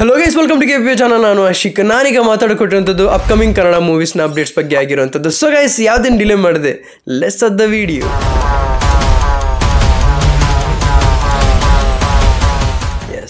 hello guys welcome to KP channel ನಾನು ಅಶಿಕ್ ನಾನೀಗ ಮಾತಾಡಿಕೊಟ್ಟಿರುವಂಥದ್ದು ಅಪ್ಕಮಿಂಗ್ ಕನ್ನಡ ಮೂವೀಸ್ನ ಅಪ್ಡೇಟ್ಸ್ ಬಗ್ಗೆ ಆಗಿರುವಂಥದ್ದು ಸೊ ಗೈಸ್ ಯಾವುದೇನು ಡಿಲೇ ಮಾಡಿದೆ ಲೆಸ್ ಆಫ್ ದ ವಿಡಿಯೋ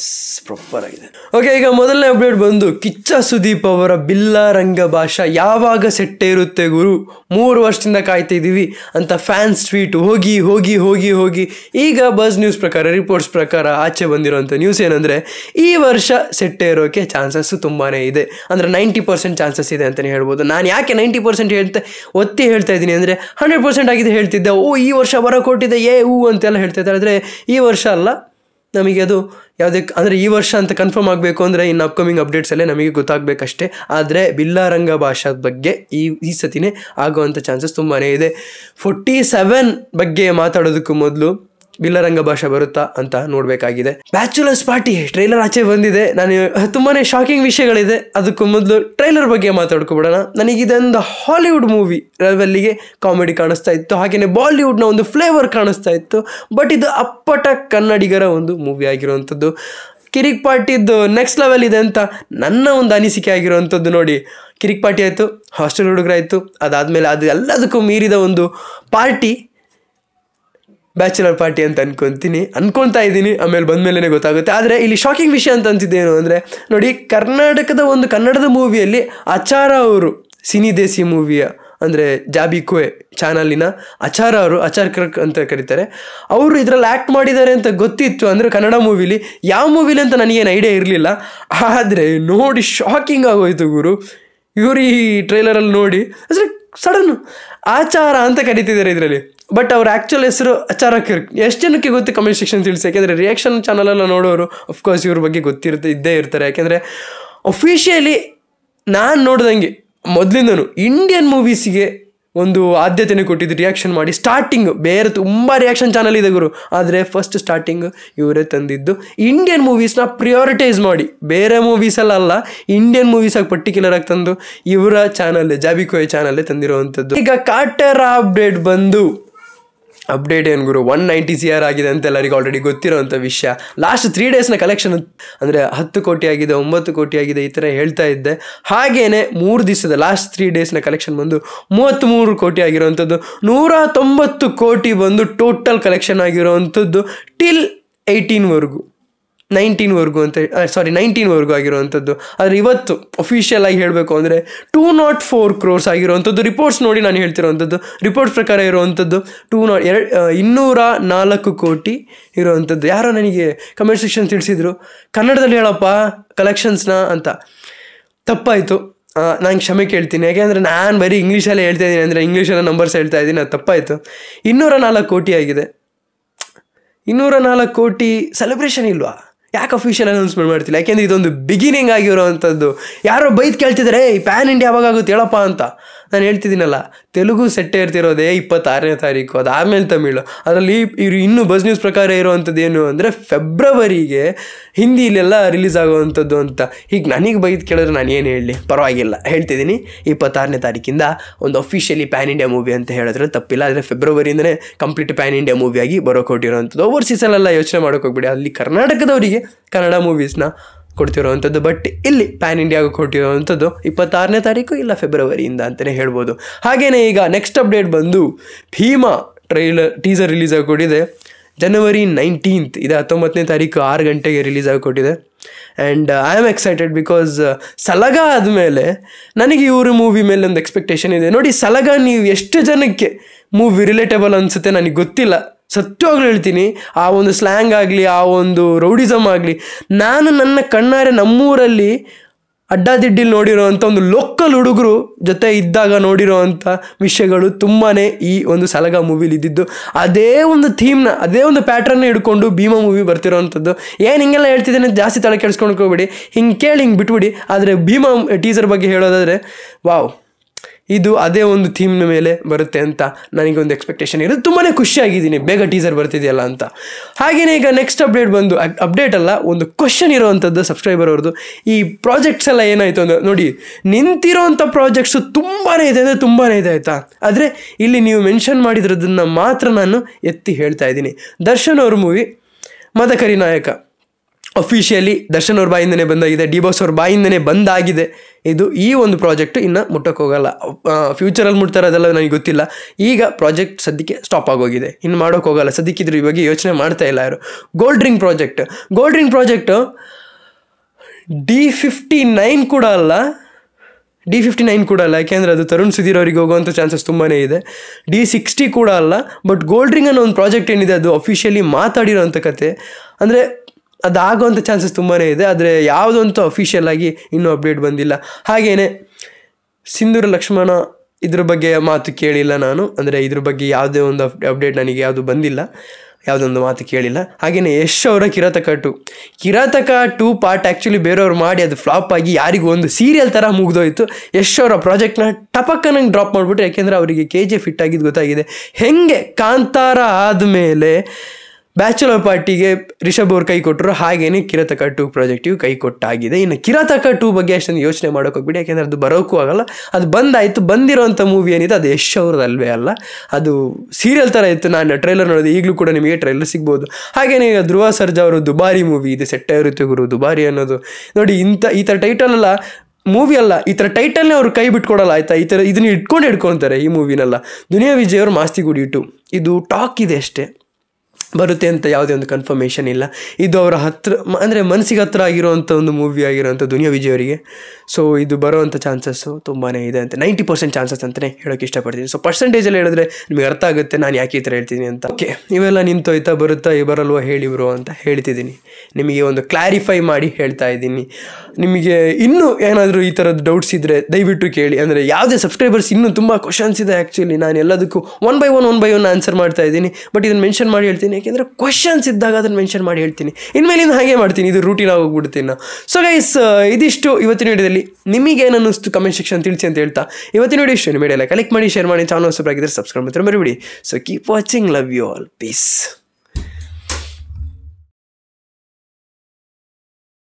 ಎಸ್ ಪ್ರಾಪರ್ ಆಗಿದೆ ಓಕೆ ಈಗ ಮೊದಲನೇ ಅಪ್ಡೇಟ್ ಬಂದು ಕಿಚ್ಚ ಸುದೀಪ್ ಅವರ ಬಿಲ್ಲ ರಂಗ ಭಾಷಾ ಯಾವಾಗ ಸೆಟ್ಟೇ ಇರುತ್ತೆ ಗುರು ಮೂರು ವರ್ಷದಿಂದ ಕಾಯ್ತಿದ್ದೀವಿ ಅಂತ ಫ್ಯಾನ್ಸ್ ಟ್ವೀಟ್ ಹೋಗಿ ಹೋಗಿ ಹೋಗಿ ಹೋಗಿ ಈಗ ಬಸ್ ನ್ಯೂಸ್ ಪ್ರಕಾರ ರಿಪೋರ್ಟ್ಸ್ ಪ್ರಕಾರ ಆಚೆ ಬಂದಿರೋಂಥ ನ್ಯೂಸ್ ಏನಂದರೆ ಈ ವರ್ಷ ಸೆಟ್ಟೇ ಇರೋಕ್ಕೆ ಚಾನ್ಸಸ್ಸು ತುಂಬಾ ಇದೆ ಅಂದರೆ ನೈಂಟಿ ಪರ್ಸೆಂಟ್ ಚಾನ್ಸಸ್ ಇದೆ ಅಂತಲೇ ಹೇಳ್ಬೋದು ನಾನು ಯಾಕೆ ನೈಂಟಿ ಪರ್ಸೆಂಟ್ ಹೇಳ್ತೆ ಒತ್ತಿ ಹೇಳ್ತಾ ಇದ್ದೀನಿ ಅಂದರೆ ಹಂಡ್ರೆಡ್ ಪರ್ಸೆಂಟ್ ಆಗಿದೆ ಹೇಳ್ತಿದ್ದೆ ಓ ಈ ವರ್ಷ ಬರ ಕೊಟ್ಟಿದೆ ಏ ಹೂ ಅಂತೆಲ್ಲ ಹೇಳ್ತಾ ಇದ್ದಾರೆ ಆದರೆ ಈ ವರ್ಷ ಅಲ್ಲ ನಮಗೆ ಅದು ಯಾವುದೇ ಅಂದರೆ ಈ ವರ್ಷ ಅಂತ ಕನ್ಫರ್ಮ್ ಆಗಬೇಕು ಅಂದರೆ ಇನ್ನು ಅಪ್ಕಮಿಂಗ್ ಅಪ್ಡೇಟ್ಸಲ್ಲೇ ನಮಗೆ ಗೊತ್ತಾಗಬೇಕಷ್ಟೇ ಆದರೆ ಬಿಲ್ಲಾರಂಗ ಭಾಷಾದ ಬಗ್ಗೆ ಈ ಈ ಸತಿನೇ ಆಗುವಂಥ ಚಾನ್ಸಸ್ ತುಂಬಾ ಇದೆ ಫೋರ್ಟಿ ಸೆವೆನ್ ಬಗ್ಗೆ ಮಾತಾಡೋದಕ್ಕೂ ಮೊದಲು ಬಿಲ್ಲರಂಗ ಭಾಷೆ ಬರುತ್ತಾ ಅಂತ ನೋಡಬೇಕಾಗಿದೆ ಬ್ಯಾಚುಲರ್ಸ್ ಪಾರ್ಟಿ ಟ್ರೈಲರ್ ಆಚೆ ಬಂದಿದೆ ನಾನು ತುಂಬಾನೇ ಶಾಕಿಂಗ್ ವಿಷಯಗಳಿದೆ ಅದಕ್ಕೂ ಮೊದಲು ಟ್ರೈಲರ್ ಬಗ್ಗೆ ಮಾತಾಡ್ಕೊಬಿಡೋಣ ನನಗಿದೊಂದು ಹಾಲಿವುಡ್ ಮೂವಿ ಲೆವೆಲ್ಲಿಗೆ ಕಾಮಿಡಿ ಕಾಣಿಸ್ತಾ ಇತ್ತು ಹಾಗೆಯೇ ಬಾಲಿವುಡ್ನ ಒಂದು ಫ್ಲೇವರ್ ಕಾಣಿಸ್ತಾ ಇತ್ತು ಬಟ್ ಇದು ಅಪ್ಪಟ ಕನ್ನಡಿಗರ ಒಂದು ಮೂವಿ ಆಗಿರುವಂಥದ್ದು ಕಿರಿಕ್ ಪಾರ್ಟಿದ್ದು ನೆಕ್ಸ್ಟ್ ಲೆವೆಲ್ ಇದೆ ಅಂತ ನನ್ನ ಒಂದು ಅನಿಸಿಕೆ ಆಗಿರುವಂಥದ್ದು ನೋಡಿ ಕಿರಿಕ್ ಪಾರ್ಟಿ ಆಯಿತು ಹಾಸ್ಟೆಲ್ ಹುಡುಗರಾಯಿತು ಅದಾದಮೇಲೆ ಅದು ಎಲ್ಲದಕ್ಕೂ ಮೀರಿದ ಒಂದು ಪಾರ್ಟಿ ಬ್ಯಾಚುಲರ್ ಪಾರ್ಟಿ ಅಂತ ಅನ್ಕೊತೀನಿ ಅನ್ಕೊತಾ ಇದ್ದೀನಿ ಆಮೇಲೆ ಬಂದಮೇಲೆ ಗೊತ್ತಾಗುತ್ತೆ ಆದರೆ ಇಲ್ಲಿ ಶಾಕಿಂಗ್ ವಿಷಯ ಅಂತ ಅಂತಿದ್ದೇನು ಅಂದರೆ ನೋಡಿ ಕರ್ನಾಟಕದ ಒಂದು ಕನ್ನಡದ ಮೂವಿಯಲ್ಲಿ ಆಚಾರ ಅವರು ಸಿನಿ ದೇಸಿ ಮೂವಿಯ ಅಂದರೆ ಜಾಬಿ ಕುವೆ ಚಾನಲಿನ ಆಚಾರ ಅವರು ಅಚಾರ್ ಅಂತ ಕರೀತಾರೆ ಅವರು ಇದರಲ್ಲಿ ಆ್ಯಕ್ಟ್ ಮಾಡಿದ್ದಾರೆ ಅಂತ ಗೊತ್ತಿತ್ತು ಅಂದರೆ ಕನ್ನಡ ಮೂವಿಲಿ ಯಾವ ಮೂವಿಲಿ ಅಂತ ನನಗೇನು ಐಡಿಯಾ ಇರಲಿಲ್ಲ ಆದರೆ ನೋಡಿ ಶಾಕಿಂಗ್ ಆಗೋಯ್ತು ಗುರು ಇವರು ಈ ಟ್ರೈಲರಲ್ಲಿ ನೋಡಿ ಅಂದರೆ ಸಡನ್ ಆಚಾರ ಅಂತ ಕರೀತಿದ್ದಾರೆ ಇದರಲ್ಲಿ ಬಟ್ ಅವ್ರ ಆ್ಯಕ್ಚುಲ್ ಹೆಸರು ಅಚಾರಕ್ ಎಷ್ಟು ಜನಕ್ಕೆ ಗೊತ್ತು ಕಮೆಂಟ್ ಸೆಕ್ಷನ್ ತಿಳಿಸಿ ಯಾಕೆಂದರೆ ರಿಯಾಕ್ಷನ್ ಚಾನಲೆಲ್ಲ ನೋಡೋರು ಅಫ್ಕೋರ್ಸ್ ಇವ್ರ ಬಗ್ಗೆ ಗೊತ್ತಿರುತ್ತೆ ಇದ್ದೇ ಇರ್ತಾರೆ ಯಾಕೆಂದರೆ ಅಫಿಷಿಯಲಿ ನಾನು ನೋಡ್ದಂಗೆ ಮೊದಲಿಂದನು ಇಂಡಿಯನ್ ಮೂವೀಸಿಗೆ ಒಂದು ಆದ್ಯತೆನೇ ಕೊಟ್ಟಿದ್ದು ರಿಯಾಕ್ಷನ್ ಮಾಡಿ ಸ್ಟಾರ್ಟಿಂಗ್ ಬೇರೆ ತುಂಬ ರಿಯಾಕ್ಷನ್ ಚಾನಲ್ ಇದೆ ಗುರು ಆದರೆ ಫಸ್ಟ್ ಸ್ಟಾರ್ಟಿಂಗ್ ಇವರೇ ತಂದಿದ್ದು ಇಂಡಿಯನ್ ಮೂವೀಸ್ನ ಪ್ರಿಯಾರಿಟೈಸ್ ಮಾಡಿ ಬೇರೆ ಮೂವೀಸಲ್ಲ ಇಂಡಿಯನ್ ಮೂವೀಸಾಗಿ ಪರ್ಟಿಕ್ಯುಲರ್ ಆಗಿ ತಂದು ಇವರ ಚಾನಲ್ ಜಾಬಿಕೋಯ್ ಚಾನಲ್ಲೇ ತಂದಿರುವಂಥದ್ದು ಈಗ ಕಾಟರ್ ಅಪ್ಡೇಟ್ ಬಂದು ಅಪ್ಡೇಟ್ ಏನು ಗುರು ಒನ್ ನೈಂಟಿ ಸಿ ಆರ್ ಆಗಿದೆ ಅಂತ ಎಲ್ಲರಿಗೂ ಆಲ್ರೆಡಿ ಗೊತ್ತಿರುವಂಥ ವಿಷಯ ಲಾಸ್ಟ್ ತ್ರೀ ಡೇಸ್ನ ಕಲೆಕ್ಷನ್ ಅಂದರೆ ಹತ್ತು ಕೋಟಿ ಆಗಿದೆ ಒಂಬತ್ತು ಕೋಟಿ ಆಗಿದೆ ಈ ಥರ ಹೇಳ್ತಾ ಇದ್ದೆ ಹಾಗೇ ಮೂರು ದಿವಸದ ಲಾಸ್ಟ್ ತ್ರೀ ಡೇಸ್ನ ಕಲೆಕ್ಷನ್ ಬಂದು ಮೂವತ್ತ್ಮೂರು ಕೋಟಿ ಆಗಿರುವಂಥದ್ದು ನೂರ ತೊಂಬತ್ತು ಕೋಟಿ ಬಂದು ಟೋಟಲ್ ಕಲೆಕ್ಷನ್ ಆಗಿರೋವಂಥದ್ದು ಟಿಲ್ ಏಯ್ಟೀನ್ವರೆಗೂ ನೈನ್ಟೀನ್ವರೆಗೂ ಅಂತ ಸಾರಿ ನೈನ್ಟೀನ್ವರೆಗೂ ಆಗಿರುವಂಥದ್ದು ಆದರೆ ಇವತ್ತು ಅಫಿಷಿಯಲ್ ಆಗಿ ಹೇಳಬೇಕು ಅಂದರೆ ಟೂ ನಾಟ್ ಫೋರ್ ಕ್ರೋರ್ಸ್ ಆಗಿರುವಂಥದ್ದು ರಿಪೋರ್ಟ್ಸ್ ನೋಡಿ ನಾನು ಹೇಳ್ತಿರುವಂಥದ್ದು ರಿಪೋರ್ಟ್ಸ್ ಪ್ರಕಾರ ಇರುವಂಥದ್ದು ಟೂ ನಾಟ್ ಎರಡು ಇನ್ನೂರ ನಾಲ್ಕು ಕೋಟಿ ಇರುವಂಥದ್ದು ಯಾರೋ ನನಗೆ ಕಮೆಂಟ್ ಸೆಕ್ಷನ್ ತಿಳಿಸಿದ್ರು ಕನ್ನಡದಲ್ಲಿ ಹೇಳಪ್ಪ ಕಲೆಕ್ಷನ್ಸ್ನ ಅಂತ ತಪ್ಪಾಯಿತು ನಾನು ಕ್ಷಮೆ ಕೇಳ್ತೀನಿ ಯಾಕೆಂದರೆ ನಾನು ಬರೀ ಇಂಗ್ಲೀಷಲ್ಲೇ ಹೇಳ್ತಾ ಇದ್ದೀನಿ ಅಂದರೆ ಇಂಗ್ಲೀಷಲ್ಲ ನಂಬರ್ಸ್ ಹೇಳ್ತಾ ಇದ್ದೀನಿ ಅದು ತಪ್ಪಾಯಿತು ಇನ್ನೂರ ನಾಲ್ಕು ಕೋಟಿ ಆಗಿದೆ ಇನ್ನೂರ ನಾಲ್ಕು ಕೋಟಿ ಸೆಲೆಬ್ರೇಷನ್ ಇಲ್ವಾ ಯಾಕೆ ಅಫಿಷಿಯಲ್ ಅನೌನ್ಸ್ಮೆಂಟ್ ಮಾಡ್ತಿಲ್ಲ ಯಾಕೆಂದ್ರೆ ಇದೊಂದು ಬಿಗಿನಿಂಗ್ ಆಗಿರೋವಂಥದ್ದು ಯಾರೋ ಬೈದು ಕೇಳ್ತಿದ್ದಾರೆ ಏಯ್ ಪ್ಯಾನ್ ಇಂಡಿಯಾ ಯಾವಾಗ ಆಗುತ್ತೆ ಹೇಳಪ್ಪ ಅಂತ ನಾನು ಹೇಳ್ತಿದ್ದೀನಲ್ಲ ತೆಲುಗು ಸೆಟ್ ಇರ್ತಿರೋದೇ ಇಪ್ಪತ್ತಾರನೇ ತಾರೀಕು ಅದು ಆಮೇಲೆ ತಮಿಳು ಅದರಲ್ಲಿ ಇವರು ಇನ್ನೂ ಬಸ್ ನ್ಯೂಸ್ ಪ್ರಕಾರ ಇರುವಂಥದ್ದು ಏನು ಅಂದರೆ ಫೆಬ್ರವರಿಗೆ ಹಿಂದಿಲೆಲ್ಲ ರಿಲೀಸ್ ಆಗುವಂಥದ್ದು ಅಂತ ಈಗ ನನಗೆ ಬೈದು ಕೇಳಿದ್ರೆ ನಾನು ಏನು ಹೇಳಲಿ ಪರವಾಗಿಲ್ಲ ಹೇಳ್ತಿದ್ದೀನಿ ಇಪ್ಪತ್ತಾರನೇ ತಾರೀಕಿಂದ ಒಂದು ಅಫಿಷಿಯಲಿ ಪ್ಯಾನ್ ಇಂಡಿಯಾ ಮೂವಿ ಅಂತ ಹೇಳಿದ್ರೆ ತಪ್ಪಿಲ್ಲ ಆದರೆ ಫೆಬ್ರವರಿಯಿಂದನೇ ಕಂಪ್ಲೀಟ್ ಪ್ಯಾನ್ ಇಂಡಿಯಾ ಮೂವಿಯಾಗಿ ಬರೋಕೊಟ್ಟಿರೋವಂಥದ್ದು ಓವರ್ಸೀಸಲ್ಲೆಲ್ಲ ಯೋಚನೆ ಹೋಗ್ಬಿಡಿ ಅಲ್ಲಿ ಕರ್ನಾಟಕದವರಿಗೆ ಕನ್ನಡ ಮೂವೀಸ್ನ ಕೊಡ್ತಿರುವಂಥದ್ದು ಬಟ್ ಇಲ್ಲಿ ಪ್ಯಾನ್ ಇಂಡಿಯಾಗೂ ಕೊಟ್ಟಿರೋವಂಥದ್ದು ಇಪ್ಪತ್ತಾರನೇ ತಾರೀಕು ಇಲ್ಲ ಫೆಬ್ರವರಿಯಿಂದ ಅಂತಲೇ ಹೇಳ್ಬೋದು ಹಾಗೆಯೇ ಈಗ ನೆಕ್ಸ್ಟ್ ಅಪ್ಡೇಟ್ ಬಂದು ಭೀಮಾ ಟ್ರೈಲರ್ ಟೀಸರ್ ರಿಲೀಸ್ ಆಗಿಕೊಟ್ಟಿದೆ ಜನವರಿ ನೈನ್ಟೀನ್ತ್ ಇದು ಹತ್ತೊಂಬತ್ತನೇ ತಾರೀಕು ಆರು ಗಂಟೆಗೆ ರಿಲೀಸ್ ಆಗಿಕೊಟ್ಟಿದೆ and I am excited because Salaga ಆದಮೇಲೆ ನನಗೆ ಇವ್ರ ಮೂವಿ ಮೇಲೆ ಒಂದು ಎಕ್ಸ್ಪೆಕ್ಟೇಷನ್ ಇದೆ ನೋಡಿ ಸಲಗ ನೀವು ಎಷ್ಟು ಜನಕ್ಕೆ ಮೂವಿ ರಿಲೇಟಬಲ್ ಅನಿಸುತ್ತೆ ನನಗೆ ಗೊತ್ತಿಲ್ಲ ಸತ್ಯವಾಗ್ಲೂ ಹೇಳ್ತೀನಿ ಆ ಒಂದು ಸ್ಲ್ಯಾಂಗ್ ಆಗಲಿ ಆ ಒಂದು ರೌಡಿಸಮ್ ಆಗಲಿ ನಾನು ನನ್ನ ಕಣ್ಣಾರೆ ನಮ್ಮೂರಲ್ಲಿ ಅಡ್ಡಾದಿಡ್ಡಿಲಿ ನೋಡಿರೋ ಅಂಥ ಒಂದು ಲೋಕಲ್ ಹುಡುಗರು ಜೊತೆ ಇದ್ದಾಗ ನೋಡಿರೋ ಅಂಥ ವಿಷಯಗಳು ತುಂಬಾ ಈ ಒಂದು ಸಲಗ ಮೂವಿಲಿ ಇದ್ದಿದ್ದು ಅದೇ ಒಂದು ಥೀಮ್ನ ಅದೇ ಒಂದು ಪ್ಯಾಟ್ರನ್ನ ಹಿಡ್ಕೊಂಡು ಭೀಮಾ ಮೂವಿ ಬರ್ತಿರೋವಂಥದ್ದು ಏನು ಹಿಂಗೆಲ್ಲ ಹೇಳ್ತಿದ್ದೇನೆ ಜಾಸ್ತಿ ತಲೆ ಕೆಡ್ಸ್ಕೊಂಡು ಹೋಗ್ಬೇಡಿ ಹಿಂಗೆ ಕೇಳಿ ಹಿಂಗೆ ಬಿಟ್ಬಿಡಿ ಆದರೆ ಭೀಮಾ ಟೀಸರ್ ಬಗ್ಗೆ ಹೇಳೋದಾದರೆ ವಾವ್ ಇದು ಅದೇ ಒಂದು ಥೀಮ್ನ ಮೇಲೆ ಬರುತ್ತೆ ಅಂತ ನನಗೆ ಒಂದು ಎಕ್ಸ್ಪೆಕ್ಟೇಷನ್ ಇರೋದು ತುಂಬಾ ಖುಷಿಯಾಗಿದ್ದೀನಿ ಬೇಗ ಟೀಸರ್ ಬರ್ತಿದೆಯಲ್ಲ ಅಂತ ಹಾಗೆಯೇ ಈಗ ನೆಕ್ಸ್ಟ್ ಅಪ್ಡೇಟ್ ಬಂದು ಅಪ್ಡೇಟ್ ಅಲ್ಲ ಒಂದು ಕ್ವಶನ್ ಇರುವಂಥದ್ದು ಸಬ್ಸ್ಕ್ರೈಬರ್ ಅವ್ರದ್ದು ಈ ಪ್ರಾಜೆಕ್ಟ್ಸ್ ಎಲ್ಲ ಏನಾಯಿತು ಅಂದರೆ ನೋಡಿ ನಿಂತಿರೋವಂಥ ಪ್ರಾಜೆಕ್ಟ್ಸು ತುಂಬಾ ಇದೆ ಅಂದರೆ ತುಂಬಾ ಇದೆ ಆಯಿತಾ ಆದರೆ ಇಲ್ಲಿ ನೀವು ಮೆನ್ಷನ್ ಮಾಡಿದ್ರದನ್ನು ಮಾತ್ರ ನಾನು ಎತ್ತಿ ಹೇಳ್ತಾ ಇದ್ದೀನಿ ದರ್ಶನ್ ಅವ್ರ ಮೂವಿ ಮದಕರಿ ನಾಯಕ ಅಫಿಷಿಯಲಿ ದರ್ಶನ್ ಅವ್ರ ಬಾಯಿಂದನೇ ಬಂದಾಗಿದೆ ಡಿ ಬಾಸ್ ಅವ್ರ ಬಾಯಿಂದನೇ ಬಂದಾಗಿದೆ ಇದು ಈ ಒಂದು ಪ್ರಾಜೆಕ್ಟ್ ಇನ್ನು ಮುಟ್ಟೋಕ್ಕೋಗಲ್ಲ ಫ್ಯೂಚರಲ್ಲಿ ಮುಟ್ತಾರೆ ಅದೆಲ್ಲ ನನಗೆ ಗೊತ್ತಿಲ್ಲ ಈಗ ಪ್ರಾಜೆಕ್ಟ್ ಸದ್ಯಕ್ಕೆ ಸ್ಟಾಪ್ ಆಗೋಗಿದೆ ಇನ್ನು ಮಾಡೋಕ್ಕೋಗಲ್ಲ ಹೋಗಲ್ಲ ಸದ್ಯಕ್ಕಿದ್ರು ಇವಾಗ ಯೋಚನೆ ಮಾಡ್ತಾ ಇಲ್ಲ ಯಾರು gold ring project gold ring project D fifty nine ಕೂಡ ಅಲ್ಲ ಡಿ ಫಿಫ್ಟಿ ನೈನ್ ಕೂಡ ಅಲ್ಲ ಯಾಕೆಂದರೆ ಅದು ತರುಣ್ ಸುಧೀರ್ ಅವರಿಗೆ ಹೋಗುವಂಥ ಚಾನ್ಸಸ್ ತುಂಬಾ ಇದೆ ಡಿ ಸಿಕ್ಸ್ಟಿ ಕೂಡ ಅಲ್ಲ ಬಟ್ ಗೋಲ್ಡ್ ರಿಂಗ್ ಅನ್ನೋ ಒಂದು ಪ್ರಾಜೆಕ್ಟ್ ಏನಿದೆ ಅದು ಅಫಿಷಿಯಲಿ ಮಾತಾಡಿರೋವಂಥ ಕತೆ ಅಂದರೆ ಆಗೋವಂಥ ಚಾನ್ಸಸ್ ತುಂಬಾ ಇದೆ ಆದರೆ ಯಾವುದಂತೂ ಅಫಿಷಿಯಲ್ ಆಗಿ ಇನ್ನೂ ಅಪ್ಡೇಟ್ ಬಂದಿಲ್ಲ ಹಾಗೆಯೇ ಸಿಂಧೂರ ಲಕ್ಷ್ಮಣ ಇದ್ರ ಬಗ್ಗೆ ಮಾತು ಕೇಳಿಲ್ಲ ನಾನು ಅಂದರೆ ಇದ್ರ ಬಗ್ಗೆ ಯಾವುದೇ ಒಂದು ಅಪ್ಡೇಟ್ ನನಗೆ ಯಾವುದು ಬಂದಿಲ್ಲ ಯಾವುದೊಂದು ಮಾತು ಕೇಳಿಲ್ಲ ಹಾಗೆಯೇ ಯಶ್ ಅವರ Kirathaka two Kirathaka two part actually ಬೇರೆಯವ್ರು ಮಾಡಿ ಅದು ಫ್ಲಾಪ್ ಆಗಿ ಯಾರಿಗೂ ಒಂದು ಸೀರಿಯಲ್ ಥರ ಮುಗಿದೋಯ್ತು ಯಶ್ ಅವರ ಪ್ರಾಜೆಕ್ಟ್ನ ನಂಗೆ ಡ್ರಾಪ್ ಮಾಡಿಬಿಟ್ರೆ ಯಾಕೆಂದರೆ ಅವರಿಗೆ ಕೆ ಜಿ ಫಿಟ್ ಆಗಿದ್ದು ಗೊತ್ತಾಗಿದೆ ಹೆಂಗೆ ಕಾಂತಾರ ಆದಮೇಲೆ ಬ್ಯಾಚುಲರ್ ಪಾರ್ಟಿಗೆ ರಿಷಬ್ ಅವ್ರು ಕೈ ಕೊಟ್ಟರು ಹಾಗೇನೆ ಕಿರತಕ ಟೂ ಪ್ರಾಜೆಕ್ಟಿಗೆ ಕೈ ಕೊಟ್ಟಾಗಿದೆ ಇನ್ನು ಕಿರತಕ ಟೂ ಬಗ್ಗೆ ಅಷ್ಟೊಂದು ಯೋಚನೆ ಹೋಗ್ಬಿಡಿ ಯಾಕೆಂದ್ರೆ ಅದು ಬರೋಕ್ಕೂ ಆಗಲ್ಲ ಅದು ಬಂದಾಯಿತು ಬಂದಿರೋಂಥ ಮೂವಿ ಏನಿದೆ ಅದು ಯಶ್ ಅವ್ರದ್ದು ಅಲ್ವೇ ಅಲ್ಲ ಅದು ಸೀರಿಯಲ್ ಥರ ಇತ್ತು ನಾನು ಟ್ರೈಲರ್ ನೋಡೋದು ಈಗಲೂ ಕೂಡ ನಿಮಗೆ ಟ್ರೈಲರ್ ಸಿಗ್ಬೋದು ಹಾಗೆಯೇ ಧ್ರುವ ಸರ್ಜಾ ಅವರು ದುಬಾರಿ ಮೂವಿ ಇದೆ ಸೆಟ್ಟೆ ಇರುತ್ತೆ ಗುರು ದುಬಾರಿ ಅನ್ನೋದು ನೋಡಿ ಇಂಥ ಈ ಥರ ಟೈಟಲ್ ಅಲ್ಲ ಮೂವಿ ಅಲ್ಲ ಈ ಥರ ಟೈಟಲ್ನೇ ಅವರು ಕೈ ಬಿಟ್ಕೊಡಲ್ಲ ಆಯಿತಾ ಈ ಥರ ಇದನ್ನ ಇಟ್ಕೊಂಡು ಇಟ್ಕೊತಾರೆ ಈ ಮೂವಿನೆಲ್ಲ ದುನಿಯಾ ವಿಜಯ್ ಅವರು ಮಾಸ್ತಿ ಗುಡಿ ಇಟ್ಟು ಇದು ಟಾಕ್ ಇದೆ ಅಷ್ಟೇ ಬರುತ್ತೆ ಅಂತ ಯಾವುದೇ ಒಂದು ಕನ್ಫರ್ಮೇಷನ್ ಇಲ್ಲ ಇದು ಅವರ ಹತ್ರ ಅಂದರೆ ಮನಸ್ಸಿಗೆ ಹತ್ರ ಆಗಿರುವಂಥ ಒಂದು ಮೂವಿ ಆಗಿರೋಂಥ ದುನಿಯಾ ವಿಜಯ್ ಅವರಿಗೆ ಸೊ ಇದು ಬರೋವಂಥ ಚಾನ್ಸಸ್ಸು ತುಂಬಾ ಇದೆ ಅಂತ ನೈಂಟಿ ಪರ್ಸೆಂಟ್ ಚಾನ್ಸಸ್ ಅಂತಲೇ ಹೇಳೋಕ್ಕೆ ಇಷ್ಟಪಡ್ತೀನಿ ಸೊ ಪರ್ಸೆಂಟೇಜಲ್ಲಿ ಹೇಳಿದ್ರೆ ನಿಮಗೆ ಅರ್ಥ ಆಗುತ್ತೆ ನಾನು ಯಾಕೆ ಈ ಥರ ಹೇಳ್ತೀನಿ ಅಂತ ಓಕೆ ಇವೆಲ್ಲ ಹೋಯ್ತಾ ಬರುತ್ತಾ ಈ ಬರಲ್ವೋ ಬ್ರೋ ಅಂತ ಹೇಳ್ತಿದ್ದೀನಿ ನಿಮಗೆ ಒಂದು ಕ್ಲಾರಿಫೈ ಮಾಡಿ ಹೇಳ್ತಾ ಇದ್ದೀನಿ ನಿಮಗೆ ಇನ್ನೂ ಏನಾದರೂ ಈ ಥರದ್ದು ಡೌಟ್ಸ್ ಇದ್ದರೆ ದಯವಿಟ್ಟು ಕೇಳಿ ಅಂದರೆ ಯಾವುದೇ ಸಬ್ಸ್ಕ್ರೈಬರ್ಸ್ ಇನ್ನೂ ತುಂಬ ಕ್ವಶನ್ಸ್ ಇದೆ ಆ್ಯಕ್ಚುಲಿ ನಾನು ಎಲ್ಲದಕ್ಕೂ one by one one by one answer ಮಾಡ್ತಾ ಇದ್ದೀನಿ ಬಟ್ ಇದನ್ನು ಮೆನ್ಷನ್ ಮಾಡಿ ಹೇಳ್ತೀನಿ ಯಾಕೆಂದರೆ ಕ್ವಶನ್ಸ್ ಇದ್ದಾಗ ಅದನ್ನು ಮೆನ್ಷನ್ ಮಾಡಿ ಹೇಳ್ತೀನಿ ಇನ್ಮೇಲಿಂದ ಹಾಗೆ ಮಾಡ್ತೀನಿ ಇದು ರೂಟೀನ್ ಆಗೋಗ್ಬಿಡ್ತೀನಿ ಸೊ ಗೈಸ್ ಇದಿಷ್ಟು ಇವತ್ತಿನ ವಿಡಿಯೋದಲ್ಲಿ ನಿಮಗೆ ಅನ್ನಿಸ್ತು ಕಮೆಂಟ್ ಸೆಕ್ಷನ್ ತಿಳಿಸಿ ಅಂತ ಹೇಳ್ತಾ ಇವತ್ತಿನ ವಿಡಿಯೋ ಇಷ್ಟು ನಿಮ್ಮ ಕಲೆಕ್ಟ್ ಮಾಡಿ ಶೇರ್ ಮಾಡಿ ಚಾನಲ್ ಸಬ್ಸ್ಕ್ರೈಬ್ ಸಬ್ಸ್ಕ್ರೈಬ್ ಮಾಡ್ತಾರೆ ಮರಿಬಿಡಿ so keep watching love you all piece